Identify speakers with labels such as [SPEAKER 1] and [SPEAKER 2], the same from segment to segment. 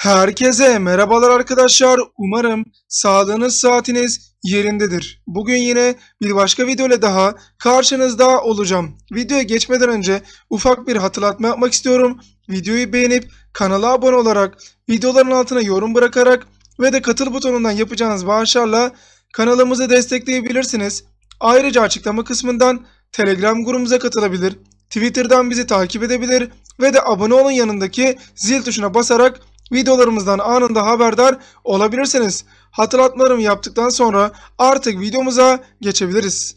[SPEAKER 1] Herkese merhabalar arkadaşlar. Umarım sağlığınız saatiniz yerindedir. Bugün yine bir başka video ile daha karşınızda olacağım. Videoya geçmeden önce ufak bir hatırlatma yapmak istiyorum. Videoyu beğenip kanala abone olarak, videoların altına yorum bırakarak ve de katıl butonundan yapacağınız bağışlarla kanalımızı destekleyebilirsiniz. Ayrıca açıklama kısmından Telegram grubumuza katılabilir, Twitter'dan bizi takip edebilir ve de abone olun yanındaki zil tuşuna basarak videolarımızdan anında haberdar olabilirsiniz. Hatırlatmalarımı yaptıktan sonra artık videomuza geçebiliriz.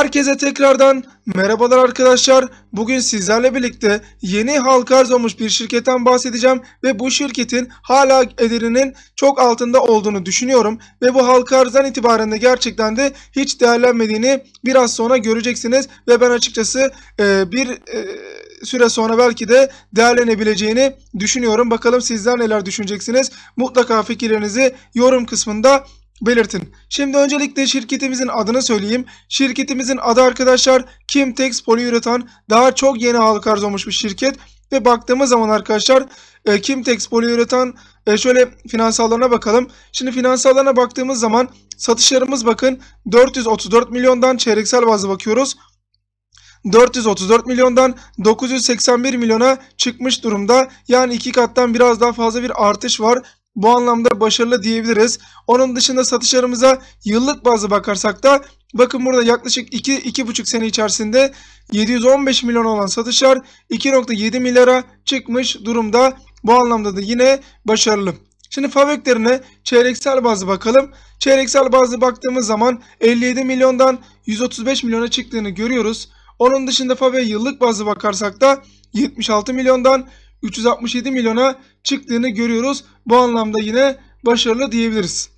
[SPEAKER 1] Herkese tekrardan merhabalar arkadaşlar. Bugün sizlerle birlikte yeni halka arz olmuş bir şirketten bahsedeceğim ve bu şirketin hala ederinin çok altında olduğunu düşünüyorum ve bu halka arzdan itibaren de gerçekten de hiç değerlenmediğini biraz sonra göreceksiniz ve ben açıkçası e, bir e, süre sonra belki de değerlenebileceğini düşünüyorum. Bakalım sizler neler düşüneceksiniz. Mutlaka fikirlerinizi yorum kısmında belirtin. Şimdi öncelikle şirketimizin adını söyleyeyim. Şirketimizin adı arkadaşlar Kimtex Poliüretan. Daha çok yeni halka arz olmuş bir şirket. Ve baktığımız zaman arkadaşlar e, Kimtex Poliüretan e, şöyle finansallarına bakalım. Şimdi finansallarına baktığımız zaman satışlarımız bakın 434 milyondan çeyreksel bazda bakıyoruz. 434 milyondan 981 milyona çıkmış durumda. Yani iki kattan biraz daha fazla bir artış var bu anlamda başarılı diyebiliriz. Onun dışında satışlarımıza yıllık bazı bakarsak da bakın burada yaklaşık 2 2,5 sene içerisinde 715 milyon olan satışlar 2.7 milyara çıkmış durumda. Bu anlamda da yine başarılı. Şimdi fabriklerine çeyreksel bazı bakalım. Çeyreksel bazı baktığımız zaman 57 milyondan 135 milyona çıktığını görüyoruz. Onun dışında Fabe yıllık bazı bakarsak da 76 milyondan 367 milyona çıktığını görüyoruz. Bu anlamda yine başarılı diyebiliriz.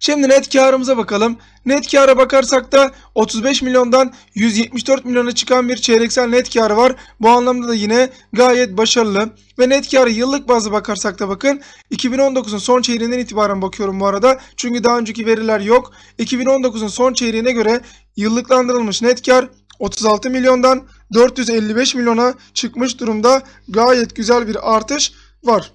[SPEAKER 1] Şimdi net karımıza bakalım. Net kâra bakarsak da 35 milyondan 174 milyona çıkan bir çeyreksel net kârı var. Bu anlamda da yine gayet başarılı. Ve net kârı yıllık bazı bakarsak da bakın 2019'un son çeyreğinden itibaren bakıyorum bu arada. Çünkü daha önceki veriler yok. 2019'un son çeyreğine göre yıllıklandırılmış net kâr 36 milyondan 455 milyona çıkmış durumda. Gayet güzel bir artış var.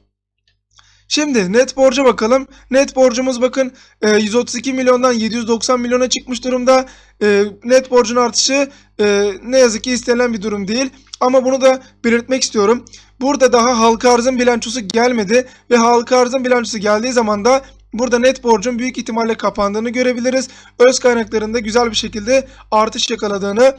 [SPEAKER 1] Şimdi net borca bakalım. Net borcumuz bakın 132 e, milyondan 790 milyona çıkmış durumda. E, net borcun artışı e, ne yazık ki istenilen bir durum değil. Ama bunu da belirtmek istiyorum. Burada daha halka arzın bilançosu gelmedi ve halka arzın bilançosu geldiği zaman da Burada net borcun büyük ihtimalle kapandığını görebiliriz. Öz kaynaklarında güzel bir şekilde artış yakaladığını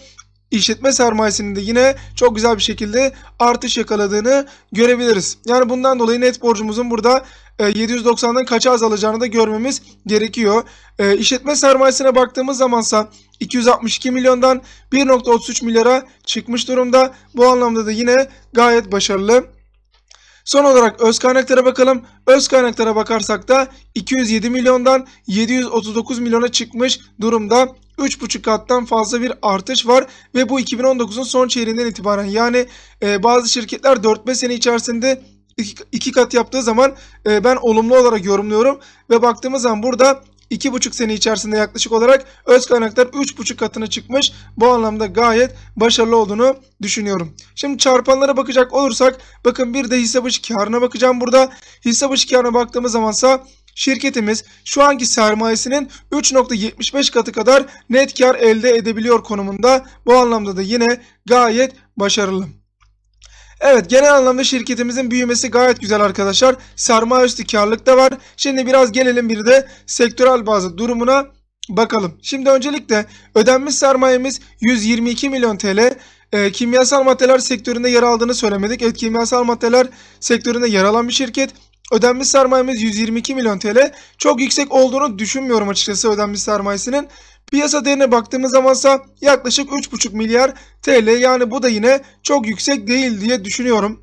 [SPEAKER 1] işletme sermayesinin de yine çok güzel bir şekilde artış yakaladığını görebiliriz. Yani bundan dolayı net borcumuzun burada 790'dan e, kaça azalacağını da görmemiz gerekiyor. E, işletme sermayesine baktığımız zamansa 262 milyondan 1.33 milyara çıkmış durumda. Bu anlamda da yine gayet başarılı. Son olarak öz kaynaklara bakalım. Öz kaynaklara bakarsak da 207 milyondan 739 milyona çıkmış durumda. 3,5 kattan fazla bir artış var ve bu 2019'un son çeyreğinden itibaren yani e, bazı şirketler 4-5 sene içerisinde iki, kat yaptığı zaman e, ben olumlu olarak yorumluyorum ve baktığımız zaman burada 2,5 sene içerisinde yaklaşık olarak öz kaynaklar 3,5 katına çıkmış. Bu anlamda gayet başarılı olduğunu düşünüyorum. Şimdi çarpanlara bakacak olursak bakın bir de hisse başı karına bakacağım burada. Hisse başı karına baktığımız zamansa şirketimiz şu anki sermayesinin 3.75 katı kadar net kar elde edebiliyor konumunda. Bu anlamda da yine gayet başarılı. Evet genel anlamda şirketimizin büyümesi gayet güzel arkadaşlar. Sermaye üstü karlılık da var. Şimdi biraz gelelim bir de sektörel bazı durumuna bakalım. Şimdi öncelikle ödenmiş sermayemiz 122 milyon TL. E, ee, kimyasal maddeler sektöründe yer aldığını söylemedik. Evet kimyasal maddeler sektöründe yer alan bir şirket. Ödenmiş sermayemiz 122 milyon TL. Çok yüksek olduğunu düşünmüyorum açıkçası ödenmiş sermayesinin. Piyasa değerine baktığımız zamansa yaklaşık 3,5 milyar TL. Yani bu da yine çok yüksek değil diye düşünüyorum.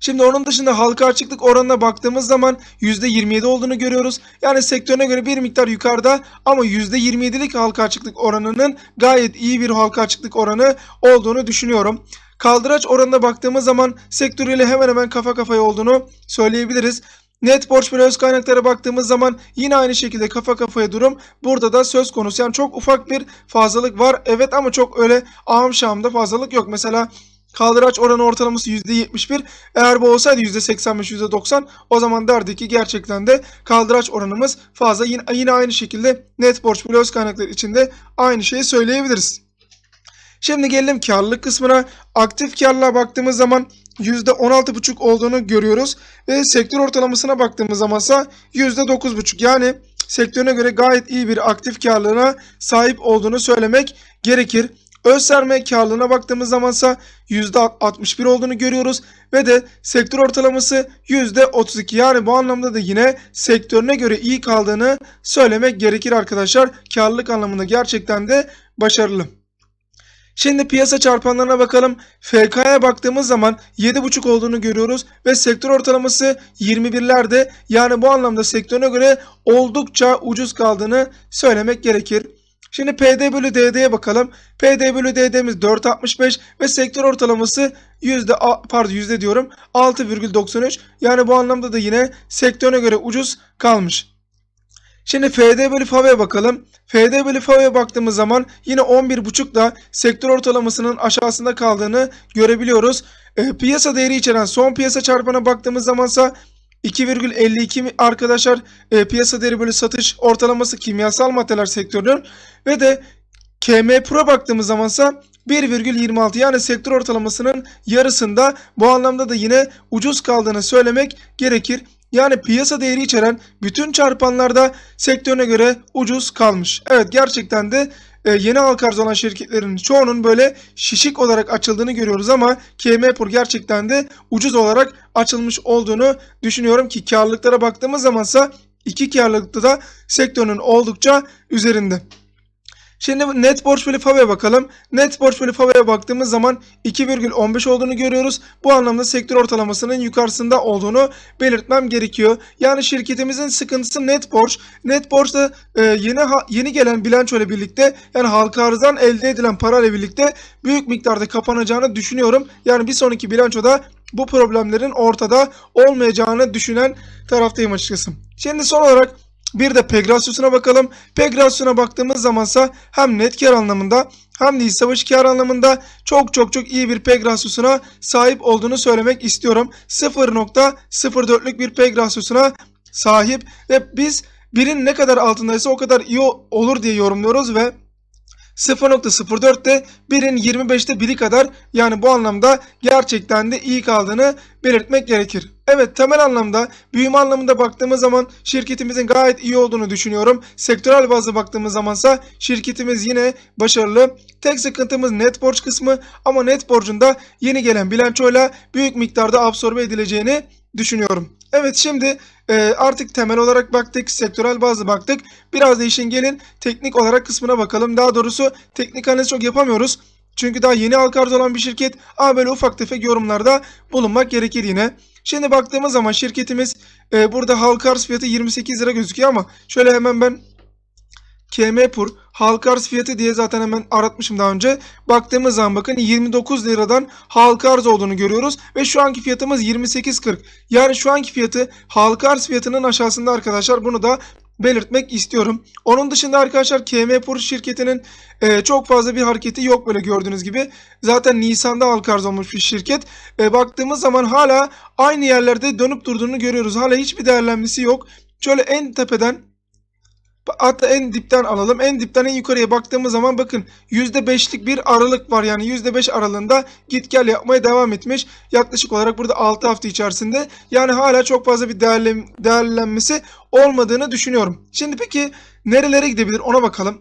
[SPEAKER 1] Şimdi onun dışında halka açıklık oranına baktığımız zaman %27 olduğunu görüyoruz. Yani sektörüne göre bir miktar yukarıda ama %27'lik halka açıklık oranının gayet iyi bir halka açıklık oranı olduğunu düşünüyorum. Kaldıraç oranına baktığımız zaman sektörüyle hemen hemen kafa kafaya olduğunu söyleyebiliriz. Net borç ve öz kaynaklara baktığımız zaman yine aynı şekilde kafa kafaya durum. Burada da söz konusu. Yani çok ufak bir fazlalık var. Evet ama çok öyle ahım şahımda fazlalık yok. Mesela Kaldıraç oranı ortalaması %71. Eğer bu olsaydı %85, %90 o zaman derdik ki gerçekten de kaldıraç oranımız fazla. Yine, yine aynı şekilde net borç bile öz kaynakları içinde aynı şeyi söyleyebiliriz. Şimdi gelelim karlılık kısmına. Aktif karlılığa baktığımız zaman %16,5 olduğunu görüyoruz. Ve sektör ortalamasına baktığımız zaman ise %9,5. Yani sektörüne göre gayet iyi bir aktif karlılığına sahip olduğunu söylemek gerekir. Öz sermaye karlılığına baktığımız zaman ise %61 olduğunu görüyoruz ve de sektör ortalaması %32 yani bu anlamda da yine sektörüne göre iyi kaldığını söylemek gerekir arkadaşlar. Karlılık anlamında gerçekten de başarılı. Şimdi piyasa çarpanlarına bakalım. FK'ya baktığımız zaman 7.5 olduğunu görüyoruz ve sektör ortalaması 21'lerde. Yani bu anlamda sektörüne göre oldukça ucuz kaldığını söylemek gerekir. Şimdi PD bölü DD'ye bakalım. PD bölü DD'miz 4.65 ve sektör ortalaması yüzde pardon yüzde diyorum 6,93. Yani bu anlamda da yine sektörüne göre ucuz kalmış. Şimdi FD bölü FAV'ye bakalım. FD bölü FAV'ye baktığımız zaman yine 11.5 da sektör ortalamasının aşağısında kaldığını görebiliyoruz. E, piyasa değeri içeren son piyasa çarpana baktığımız zamansa 2,52 arkadaşlar e, piyasa değeri bölü satış ortalaması kimyasal maddeler sektörünün ve de KM Pro baktığımız zamansa 1,26 yani sektör ortalamasının yarısında bu anlamda da yine ucuz kaldığını söylemek gerekir yani piyasa değeri içeren bütün çarpanlarda sektörüne göre ucuz kalmış. Evet gerçekten de e, yeni halka arz olan şirketlerin çoğunun böyle şişik olarak açıldığını görüyoruz ama KMPUR gerçekten de ucuz olarak açılmış olduğunu düşünüyorum ki karlılıklara baktığımız zamansa iki karlılıkta da sektörün oldukça üzerinde. Şimdi net borç bölü FAV'e bakalım. Net borç bölü FAV'e baktığımız zaman 2,15 olduğunu görüyoruz. Bu anlamda sektör ortalamasının yukarısında olduğunu belirtmem gerekiyor. Yani şirketimizin sıkıntısı net borç. Net borç da e, yeni yeni gelen bilanço birlikte yani halka arzdan elde edilen parayla birlikte büyük miktarda kapanacağını düşünüyorum. Yani bir sonraki bilançoda bu problemlerin ortada olmayacağını düşünen taraftayım açıkçası. Şimdi son olarak bir de Pegasus'una bakalım. Pegasus'una baktığımız zamansa hem net kar anlamında hem de iç savaş kar anlamında çok çok çok iyi bir Pegasus'una sahip olduğunu söylemek istiyorum. 0.04'lük bir Pegasus'una sahip ve biz birin ne kadar altındaysa o kadar iyi olur diye yorumluyoruz ve 0.04'te 1'in 25'te 1'i kadar yani bu anlamda gerçekten de iyi kaldığını belirtmek gerekir. Evet temel anlamda büyüme anlamında baktığımız zaman şirketimizin gayet iyi olduğunu düşünüyorum. Sektörel bazda baktığımız zamansa şirketimiz yine başarılı. Tek sıkıntımız net borç kısmı ama net borcun yeni gelen bilançoyla büyük miktarda absorbe edileceğini düşünüyorum. Evet şimdi e, artık temel olarak baktık, sektörel bazı baktık. Biraz da işin gelin teknik olarak kısmına bakalım. Daha doğrusu teknik analiz çok yapamıyoruz. Çünkü daha yeni halka olan bir şirket ama böyle ufak tefek yorumlarda bulunmak gerekir yine. Şimdi baktığımız zaman şirketimiz e, burada halka arz fiyatı 28 lira gözüküyor ama şöyle hemen ben KMPUR halka arz fiyatı diye zaten hemen aratmışım daha önce. Baktığımız zaman bakın 29 liradan halka arz olduğunu görüyoruz ve şu anki fiyatımız 28.40. Yani şu anki fiyatı halka arz fiyatının aşağısında arkadaşlar. Bunu da belirtmek istiyorum. Onun dışında arkadaşlar KMPUR şirketinin e, çok fazla bir hareketi yok böyle gördüğünüz gibi. Zaten Nisan'da halka arz olmuş bir şirket. E, baktığımız zaman hala aynı yerlerde dönüp durduğunu görüyoruz. Hala hiçbir değerlenmesi yok. Şöyle en tepeden Hatta en dipten alalım. En dipten en yukarıya baktığımız zaman bakın %5'lik bir aralık var. Yani %5 aralığında git gel yapmaya devam etmiş. Yaklaşık olarak burada 6 hafta içerisinde. Yani hala çok fazla bir değerlenmesi olmadığını düşünüyorum. Şimdi peki nerelere gidebilir ona bakalım.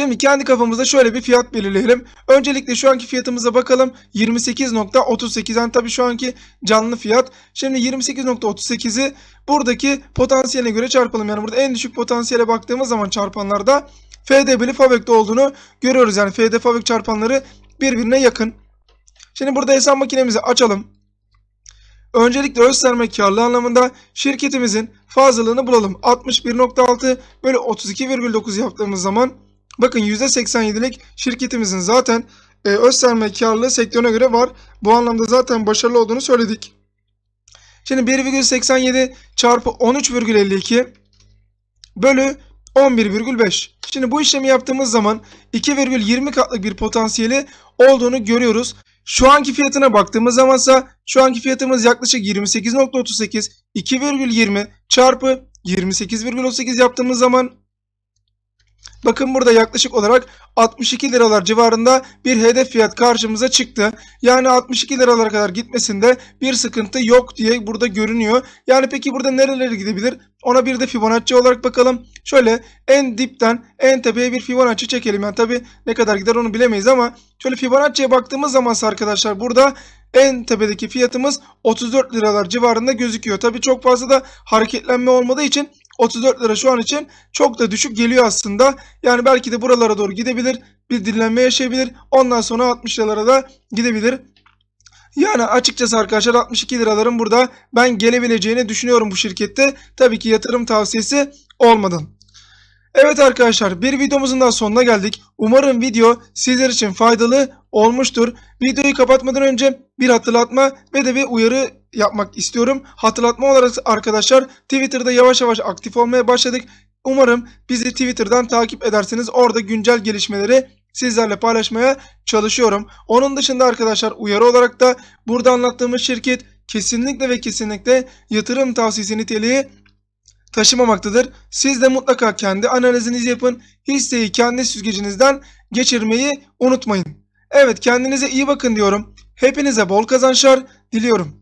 [SPEAKER 1] Şimdi kendi kafamızda şöyle bir fiyat belirleyelim. Öncelikle şu anki fiyatımıza bakalım. 28.38 yani tabii şu anki canlı fiyat. Şimdi 28.38'i buradaki potansiyeline göre çarpalım. Yani burada en düşük potansiyele baktığımız zaman çarpanlarda FD bölü Favök'te olduğunu görüyoruz. Yani FD Favök çarpanları birbirine yakın. Şimdi burada hesap makinemizi açalım. Öncelikle öz sermaye karlı anlamında şirketimizin fazlalığını bulalım. 61.6 bölü 32,9 yaptığımız zaman Bakın %87'lik şirketimizin zaten e, öz sermaye karlılığı sektörüne göre var. Bu anlamda zaten başarılı olduğunu söyledik. Şimdi 1,87 çarpı 13,52 bölü 11,5. Şimdi bu işlemi yaptığımız zaman 2,20 katlık bir potansiyeli olduğunu görüyoruz. Şu anki fiyatına baktığımız zamansa şu anki fiyatımız yaklaşık 28.38 2,20 çarpı 28,38 yaptığımız zaman Bakın burada yaklaşık olarak 62 liralar civarında bir hedef fiyat karşımıza çıktı. Yani 62 liralara kadar gitmesinde bir sıkıntı yok diye burada görünüyor. Yani peki burada nerelere gidebilir? Ona bir de Fibonacci olarak bakalım. Şöyle en dipten en tepeye bir Fibonacci çekelim. Yani tabi ne kadar gider onu bilemeyiz ama şöyle Fibonacci'ye baktığımız zaman arkadaşlar burada en tepedeki fiyatımız 34 liralar civarında gözüküyor. Tabi çok fazla da hareketlenme olmadığı için 34 lira şu an için çok da düşük geliyor aslında. Yani belki de buralara doğru gidebilir. Bir dinlenme yaşayabilir. Ondan sonra 60 liralara da gidebilir. Yani açıkçası arkadaşlar 62 liraların burada ben gelebileceğini düşünüyorum bu şirkette. Tabii ki yatırım tavsiyesi olmadan. Evet arkadaşlar bir videomuzun daha sonuna geldik. Umarım video sizler için faydalı olmuştur. Videoyu kapatmadan önce bir hatırlatma ve de bir uyarı yapmak istiyorum. Hatırlatma olarak arkadaşlar Twitter'da yavaş yavaş aktif olmaya başladık. Umarım bizi Twitter'dan takip edersiniz. Orada güncel gelişmeleri sizlerle paylaşmaya çalışıyorum. Onun dışında arkadaşlar uyarı olarak da burada anlattığımız şirket kesinlikle ve kesinlikle yatırım tavsiyesi niteliği taşımamaktadır. Siz de mutlaka kendi analizinizi yapın. Hisseyi kendi süzgecinizden geçirmeyi unutmayın. Evet kendinize iyi bakın diyorum. Hepinize bol kazançlar diliyorum.